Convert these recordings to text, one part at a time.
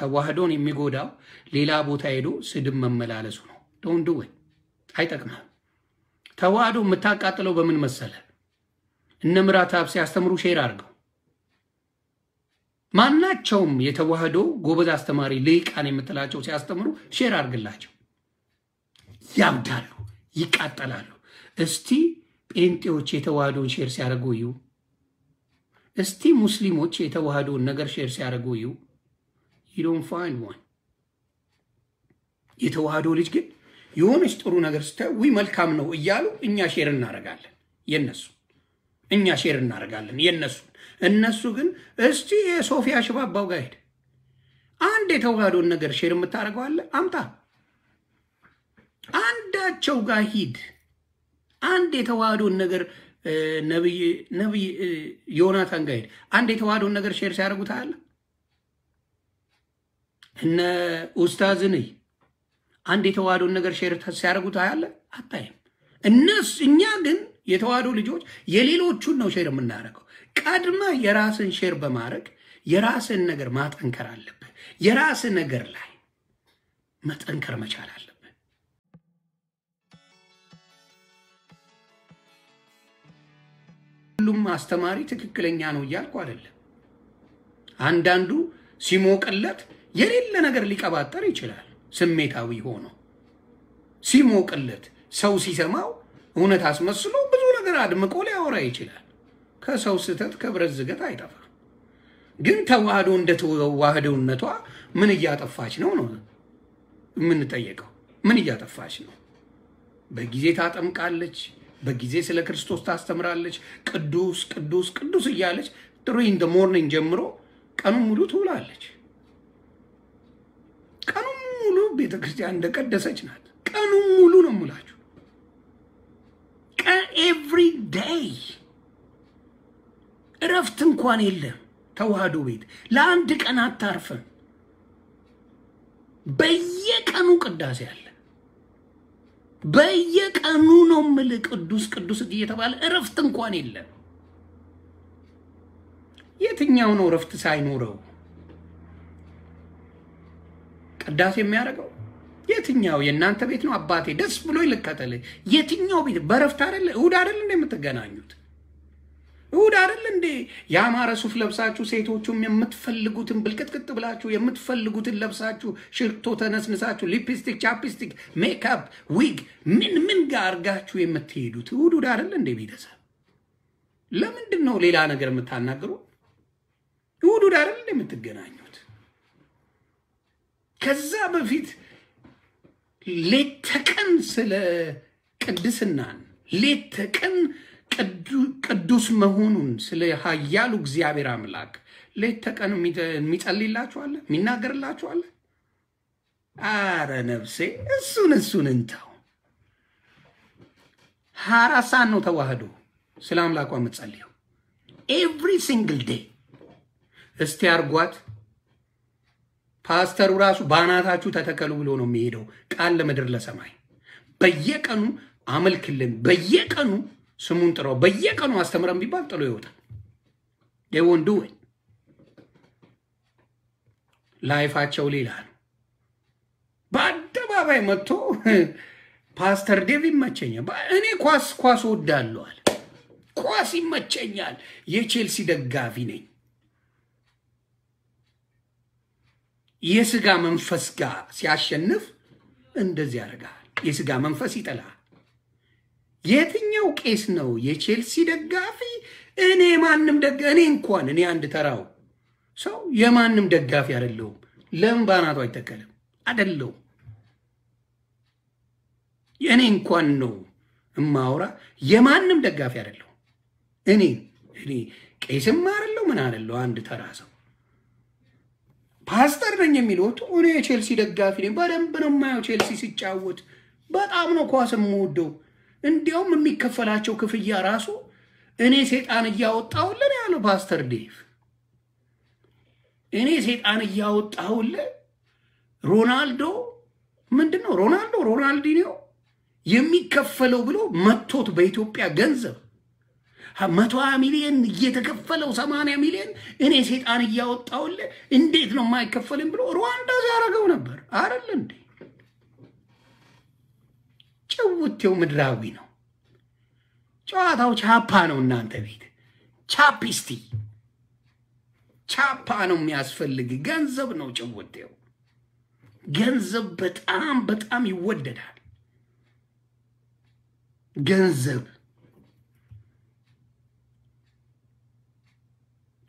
ተዋህዶን የሚጎዳው ሌላ ቦታ ሄዶ ስድብ መመላለሱ ነው። ዶንት ወይ ኢት ተዋህዶ የምታቃጥለው በምን መሰለ? እነ ምራታብ ሲያስተምሩ ሼር አድርገው ማናቸውም የተዋህዶ ጎበዝ አስተማሪ ልቃን የምትላቸው ሲያስተምሩ ሼር አድርግላቸው። ያብዳሉ፣ ይቃጠላሉ። እስቲ ጴንጤዎች የተዋህዶን ሼር ሲያደርጉ እዩ። እስቲ ሙስሊሞች የተዋህዶን ነገር ሼር ሲያደርጉ እዩ። ዩዶን ፋይንድ ዋን። የተዋህዶ ልጅ ግን የሆነች ጥሩ ነገር ስታዩ ዊ መልካም ነው እያሉ እኛ ሼር እናደርጋለን የነሱ እኛ ሼር እናደርጋለን የነሱ እነሱ ግን እስቲ የሶፊያ ሽባባው ጋር ሄድ አንድ የተዋህዶን ነገር ሼር የምታደርገው አለ አምጣ። አንዳቸው ጋር ሂድ አንድ የተዋህዶን ነገር ነብይ ዮናታን ጋር ሄድ አንድ የተዋህዶን ነገር ሼር ሲያደርጉት አለ እነ ኡስታዝ ነይ አንድ የተዋህዶን ነገር ሼር ሲያደርጉት አያለ አታይም። እነሱ እኛ ግን የተዋህዶ ልጆች የሌሎቹን ነው ሼር የምናደርገው። ቀድመ የራስን ሼር በማድረግ የራስን ነገር ማጠንከር አለብህ። የራስ ነገር ላይ መጠንከር መቻል አለብህ። ሁሉም አስተማሪ ትክክለኛ ነው እያልኩ አይደለም። አንዳንዱ ሲሞቅለት የሌለ ነገር ሊቀባጠር ይችላል። ስሜታዊ ሆኖ ሲሞቅለት፣ ሰው ሲሰማው እውነት አስመስሎ ብዙ ነገር አድምቆ ሊያወራ ይችላል። ከሰው ስህተት ከብረት ዝገት አይጠፋም። ግን ተዋህዶ እንደ ተዋህዶነቷ ምን እያጠፋች ነው ነው የምንጠየቀው። ምን እያጠፋች ነው? በጊዜ ታጠምቃለች፣ በጊዜ ስለ ክርስቶስ ታስተምራለች። ቅዱስ ቅዱስ ቅዱስ እያለች ጥሩ ኢን ሞርኒንግ ጀምሮ ቀኑን ሙሉ ትውላለች። ቤተ ክርስቲያን እንደቀደሰች ናት። ቀኑን ሙሉ ነው ሙላችሁ ቀን ኤቭሪ ዴይ እረፍት እንኳን የለም። ተዋህዶ ቤት ለአንድ ቀን አታርፍም። በየቀኑ ቅዳሴ አለ። በየቀኑ ነው ምል ቅዱስ ቅዱስ እየተባለ እረፍት እንኳን የለም። የትኛው ነው እረፍት ሳይኖረው ቅዳሴ የሚያደርገው የትኛው የእናንተ ቤት ነው? አባቴ ደስ ብሎ ይልከተል። የትኛው ቤት በረፍት አደለ? እሁድ አደለ እንደ የምትገናኙት? እሁድ አይደል እንዴ? ያማረ ሱፍ ለብሳችሁ ሴቶቹም የምትፈልጉትን ብልቅጥቅጥ ብላችሁ የምትፈልጉትን ለብሳችሁ ሽቶ ተነስንሳችሁ ሊፕስቲክ፣ ቻፕስቲክ፣ ሜካፕ፣ ዊግ ምን ምን ጋር አርጋችሁ የምትሄዱት እሁድ እሁድ አይደል እንዴ? ቤተሰብ ለምንድን ነው ሌላ ነገር የምታናግሩ? እሁድ እሁድ አይደል እንደ የምትገናኙ ከዛ በፊት ሌት ተቀን ስለ ቅድስናን ሌት ተቀን ቅዱስ መሆኑን ስለ ኃያሉ እግዚአብሔር አምላክ ሌት ተቀን የሚጸልይላችኋለ አረ ነፍሴ እሱን እሱን እንተው። ሀራሳን ነው ተዋህዶ ስለ አምላኳ የምትጸልየው ኤቭሪ ሲንግል ዴይ። እስቲ አርጓት ፓስተሩ ራሱ በአናታችሁ ተተከሉ ብሎ ነው የሚሄደው። ቃል ለምድር ለሰማይ በየቀኑ አመልክልን፣ በየቀኑ ስሙን ጥረው በየቀኑ አስተምረን ቢባል ጥሎ ይወጣል። ወንዱ ወይ ላይፋቸው ሌላ ነው። በአደባባይ መጥቶ ፓስተር ዴቭ ይመቸኛል፣ እኔ ኳስ ኳስ ወዳለዋል፣ ኳስ ይመቸኛል፣ የቼልሲ ደጋፊ ነኝ የስጋ መንፈስ ጋር ሲያሸንፍ እንደዚህ ያደርጋል። የስጋ መንፈስ ይጠላል። የትኛው ቄስ ነው የቼልሲ ደጋፊ? እኔ ማንም ደጋ እኔ እንኳን እኔ አንድ ተራው ሰው የማንም ደጋፊ አይደለሁም። ለምን ባናቱ አይተከልም አይደለሁም። የእኔ እንኳን ነው እማውራ የማንም ደጋፊ አይደለሁም። እኔ እኔ ቄስም አይደለሁ ምን አይደለሁ አንድ ተራ ሰው ፓስተር ነኝ የሚሉት እኔ የቼልሲ ደጋፊ ነኝ። በደንብ ነው የማየው ቼልሲ ሲጫወት በጣም ነው ኳስ የምወደው። እንዲያውም የሚከፈላቸው ክፍያ ራሱ እኔ ሴጣን እያወጣሁልን ያለው ፓስተር ዴቭ፣ እኔ ሴጣን እያወጣሁልን ሮናልዶ ምንድን ነው ሮናልዶ ሮናልዲኒዮ የሚከፈለው ብሎ መጥቶት በኢትዮጵያ ገንዘብ መቶ ሚሊዮን እየተከፈለው ሰማንያ ሚሊዮን እኔ ሴጣን እያወጣውል እንዴት ነው የማይከፈልም ብሎ ሩዋንዳ ሲያደርገው ነበር አይደል እንዴ? ጭውቴው ምድራዊ ነው። ጨዋታው ቻፓ ነው። እናንተ ቤት ቻፒስቲ ቻፓ ነው የሚያስፈልግ። ገንዘብ ነው ጭውቴው። ገንዘብ በጣም በጣም ይወደዳል ገንዘብ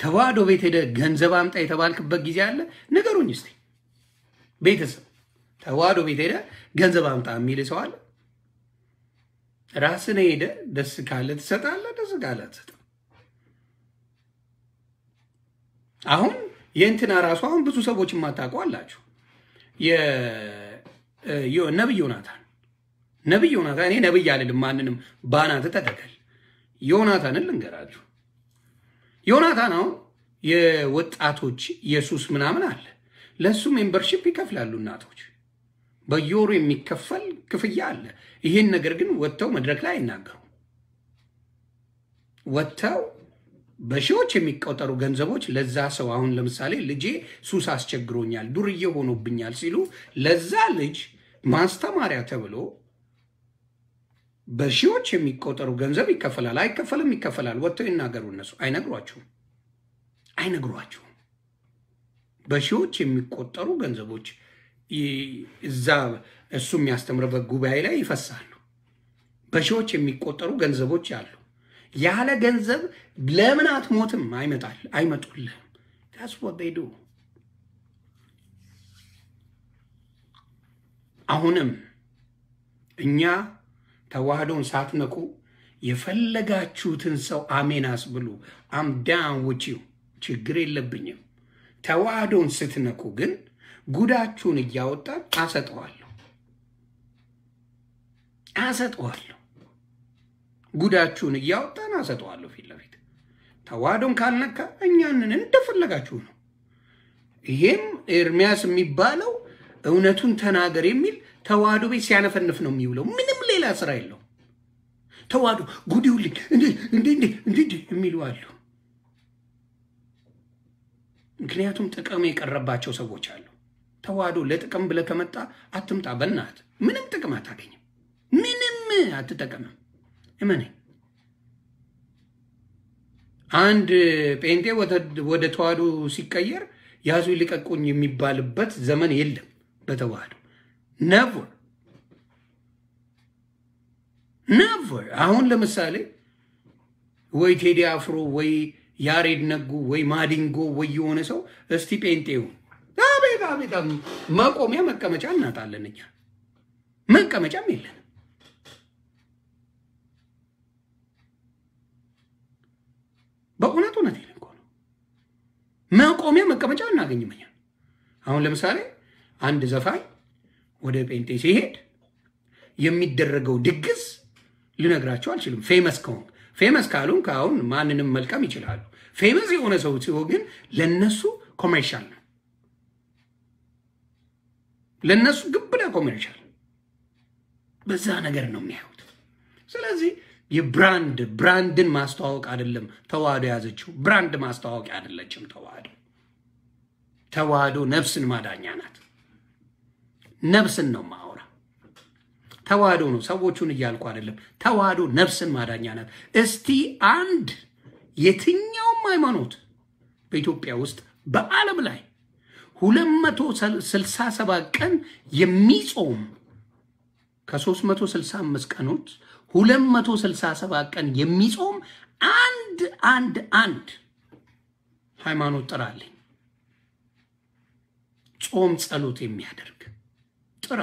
ተዋህዶ ቤት ሄደ ገንዘብ አምጣ የተባልክበት ጊዜ አለ። ንገሩኝ እስቲ ቤተሰብ፣ ተዋህዶ ቤት ሄደ ገንዘብ አምጣ የሚል ሰው አለ? ራስን ሄደ ደስ ካለ ትሰጣለ፣ ደስ ካለ ትሰጣለህ። አሁን የእንትና ራሱ አሁን ብዙ ሰዎች የማታውቁ አላችሁ። ነብይ ዮናታን ነብይ ዮናታን እኔ ነብይ አልልም፣ ማንንም ባናት ተተከል ዮናታንን ልንገራችሁ ዮናታ ነው የወጣቶች ኢየሱስ ምናምን አለ። ለእሱ ሜምበርሽፕ ይከፍላሉ እናቶች፣ በየወሩ የሚከፈል ክፍያ አለ። ይህን ነገር ግን ወጥተው መድረክ ላይ አይናገሩም። ወጥተው በሺዎች የሚቆጠሩ ገንዘቦች ለዛ ሰው አሁን ለምሳሌ ልጄ ሱስ አስቸግሮኛል፣ ዱርዬ ሆኖብኛል ሲሉ ለዛ ልጅ ማስተማሪያ ተብሎ በሺዎች የሚቆጠሩ ገንዘብ ይከፈላል። አይከፈልም፣ ይከፈላል። ወጥተው ይናገሩ። እነሱ አይነግሯችሁም፣ አይነግሯችሁም። በሺዎች የሚቆጠሩ ገንዘቦች እዛ እሱ የሚያስተምርበት ጉባኤ ላይ ይፈሳሉ። በሺዎች የሚቆጠሩ ገንዘቦች አሉ። ያለ ገንዘብ ለምን አትሞትም? አይመጣል አይመጡልህም። ዳስ ወቤዱ አሁንም እኛ ተዋህዶን ሳትነቁ የፈለጋችሁትን ሰው አሜን አስብሉ። አም ዳን ውጪው ችግር የለብኝም። ተዋህዶን ስትነቁ ግን ጉዳችሁን እያወጣን አሰጠዋለሁ አሰጠዋለሁ ጉዳችሁን እያወጣን አሰጠዋለሁ ፊት ለፊት ተዋህዶን ካልነካ እኛንን እንደፈለጋችሁ ነው። ይሄም ኤርሚያስ የሚባለው እውነቱን ተናገር የሚል ተዋህዶ ቤት ሲያነፈንፍ ነው የሚውለው። ምንም ሌላ ስራ የለውም። ተዋህዶ ጉድ ይውልኝ እንዲህ የሚሉ አሉ። ምክንያቱም ጥቅም የቀረባቸው ሰዎች አሉ። ተዋህዶ ለጥቅም ብለህ ከመጣ አትምጣ። በናት ምንም ጥቅም አታገኝም። ምንም አትጠቀምም። እመነኝ። አንድ ጴንጤ ወደ ተዋህዶ ሲቀየር ያዙ ይልቀቁኝ የሚባልበት ዘመን የለም በተዋህዶ ነቨር ነቨር። አሁን ለምሳሌ ወይ ቴዲ አፍሮ ወይ ያሬድ ነጉ ወይ ማዲንጎ ወይ የሆነ ሰው እስቲ ጴንጤው አቤት አቤት፣ መቆሚያ መቀመጫ እናጣለን። እኛ መቀመጫም የለንም። በእውነት እውነት ይል እኮ ነው። መቆሚያ መቀመጫ እናገኝም እኛ አሁን ለምሳሌ አንድ ዘፋኝ ወደ ጴንጤ ሲሄድ የሚደረገው ድግስ ልነግራቸው አልችልም። ፌመስ ከሆን ፌመስ ካሉን ከአሁን ማንንም መልቀም ይችላሉ። ፌመስ የሆነ ሰው ሲሆን ግን ለነሱ ኮሜርሻል ነው። ለነሱ ግብዳ ኮሜርሻል፣ በዛ ነገር ነው የሚያዩት። ስለዚህ የብራንድ ብራንድን ማስተዋወቅ አይደለም ተዋህዶ የያዘችው ብራንድ ማስተዋወቂያ አይደለችም ተዋህዶ። ተዋህዶ ነፍስን ማዳኛ ናት። ነፍስን ነው ማወራ። ተዋህዶ ነው ሰዎቹን እያልኩ አይደለም። ተዋህዶ ነፍስን ማዳኛ ናት። እስቲ አንድ የትኛውም ሃይማኖት በኢትዮጵያ ውስጥ በዓለም ላይ 267 ቀን የሚጾም ከ365 ቀኖች 267 ቀን የሚጾም አንድ አንድ አንድ ሃይማኖት ጥራልኝ ጾም ጸሎት የሚያደርግ ስራ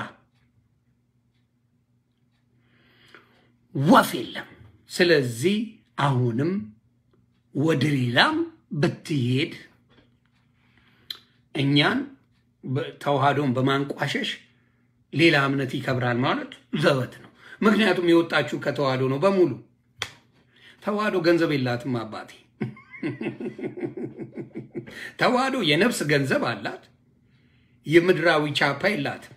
ወፍ የለም። ስለዚህ አሁንም ወደ ሌላም ብትሄድ እኛን ተዋህዶን በማንቋሸሽ ሌላ እምነት ይከብራል ማለት ዘበት ነው። ምክንያቱም የወጣችሁ ከተዋህዶ ነው በሙሉ። ተዋህዶ ገንዘብ የላትም አባቴ። ተዋህዶ የነፍስ ገንዘብ አላት፣ የምድራዊ ቻፓ የላትም።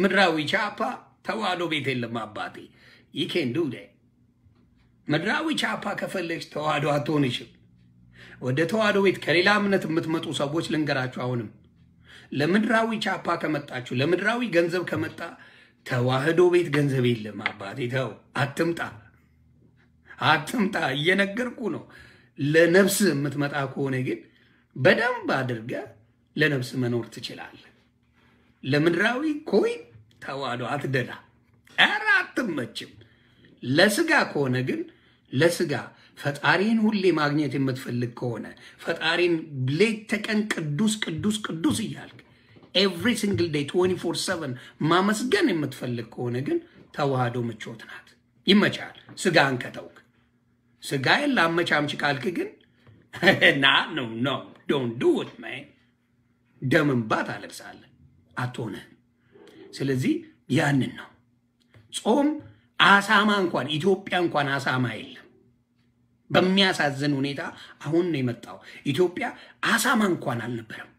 ምድራዊ ቻፓ ተዋህዶ ቤት የለም አባቴ። ይኬንዱ ምድራዊ ቻፓ ከፈለግሽ ተዋህዶ አትሆንሽም። ወደ ተዋህዶ ቤት ከሌላ እምነት የምትመጡ ሰዎች ልንገራችሁ፣ አሁንም ለምድራዊ ቻፓ ከመጣችሁ ለምድራዊ ገንዘብ ከመጣ ተዋህዶ ቤት ገንዘብ የለም አባቴ። ተው አትምጣ፣ አትምጣ፣ እየነገርኩ ነው። ለነፍስ የምትመጣ ከሆነ ግን በደንብ አድርገ ለነፍስ መኖር ትችላለህ። ለምድራዊ ኮይን ተዋዶ አትደላ። ኧረ አትመችም። ለስጋ ከሆነ ግን ለስጋ ፈጣሪን ሁሌ ማግኘት የምትፈልግ ከሆነ ፈጣሪን ሌት ተቀን ቅዱስ ቅዱስ ቅዱስ እያልክ ኤቭሪ ሲንግል ዴይ 24/7 ማመስገን የምትፈልግ ከሆነ ግን ተዋህዶ ምቾት ናት። ይመቻል። ስጋን ከተውክ ስጋዬን ላመቻምች ካልክ ግን ና ነው ኖ ዶንት ዱ ኢት ማን ደም እንባ አትሆነ ስለዚህ ያንን ነው ጾም። አሳማ እንኳን ኢትዮጵያ እንኳን አሳማ የለም። በሚያሳዝን ሁኔታ አሁን ነው የመጣው። ኢትዮጵያ አሳማ እንኳን አልነበረም።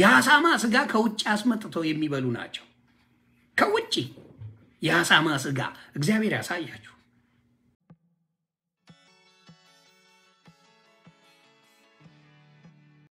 የአሳማ ስጋ ከውጭ አስመጥተው የሚበሉ ናቸው። ከውጭ የአሳማ ስጋ እግዚአብሔር ያሳያችሁ።